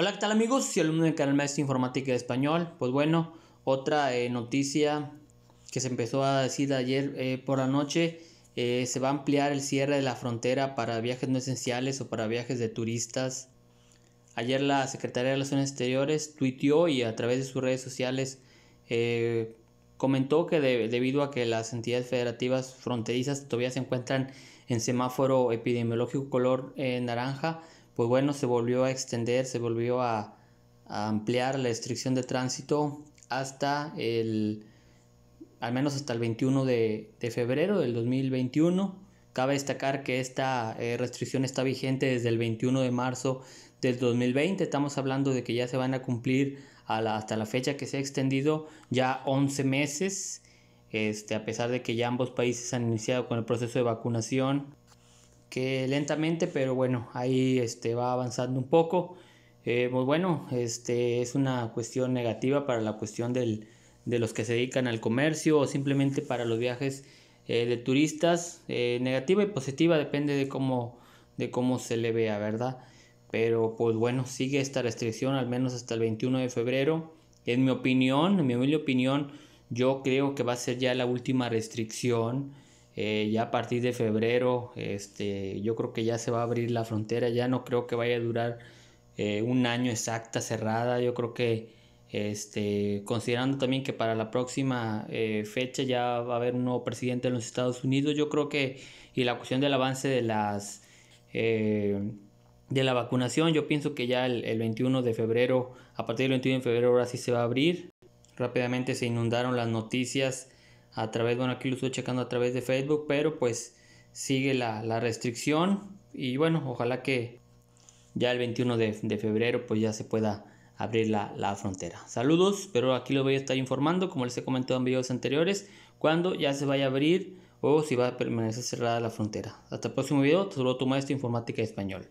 Hola, ¿qué tal amigos? Soy alumno del canal Maestro Informática de Español. Pues bueno, otra eh, noticia que se empezó a decir ayer eh, por la noche. Eh, se va a ampliar el cierre de la frontera para viajes no esenciales o para viajes de turistas. Ayer la Secretaría de Relaciones Exteriores tuiteó y a través de sus redes sociales comentó que debido a que las entidades federativas fronterizas todavía se encuentran en semáforo epidemiológico color naranja, pues bueno, se volvió a extender, se volvió a, ampliar la restricción de tránsito hasta el, al menos hasta el 21 de, febrero del 2021. Cabe destacar que esta eh, restricción está vigente desde el 21 de marzo del 2020. Estamos hablando de que ya se van a cumplir hasta la fecha que se ha extendido ya 11 meses. Este, a pesar de que ya ambos países han iniciado con el proceso de vacunación, que lentamente, pero bueno, ahí este, va avanzando un poco. muy eh, pues bueno, este, es una cuestión negativa para la cuestión de los que se dedican al comercio o simplemente para los viajes eh, de turistas. Eh, negativa y positiva depende de cómo, de cómo se le vea, ¿verdad? Pero pues bueno, sigue esta restricción al menos hasta el 21 de febrero. En mi opinión, en mi humilde opinión, yo creo que va a ser ya la última restricción eh, ya a partir de febrero, este, yo creo que ya se va a abrir la frontera. Ya no creo que vaya a durar eh, un año exacta cerrada. Yo creo que, este, considerando también que para la próxima eh, fecha ya va a haber un nuevo presidente de los Estados Unidos, yo creo que, y la cuestión del avance de las de la vacunación. Yo pienso que ya el, el, 21 de febrero, a partir del 21 de febrero, ahora sí se va a abrir. Rápidamente se inundaron las noticias a través, bueno, aquí lo estoy checando a través de Facebook, pero pues sigue la, la restricción y bueno, ojalá que ya el 21 de, de febrero pues ya se pueda abrir la, la, frontera. Saludos, pero aquí lo voy a estar informando, como les he comentado en videos anteriores, cuando ya se vaya a abrir o si va a permanecer cerrada la frontera. Hasta el próximo video, solo tu maestro informática español.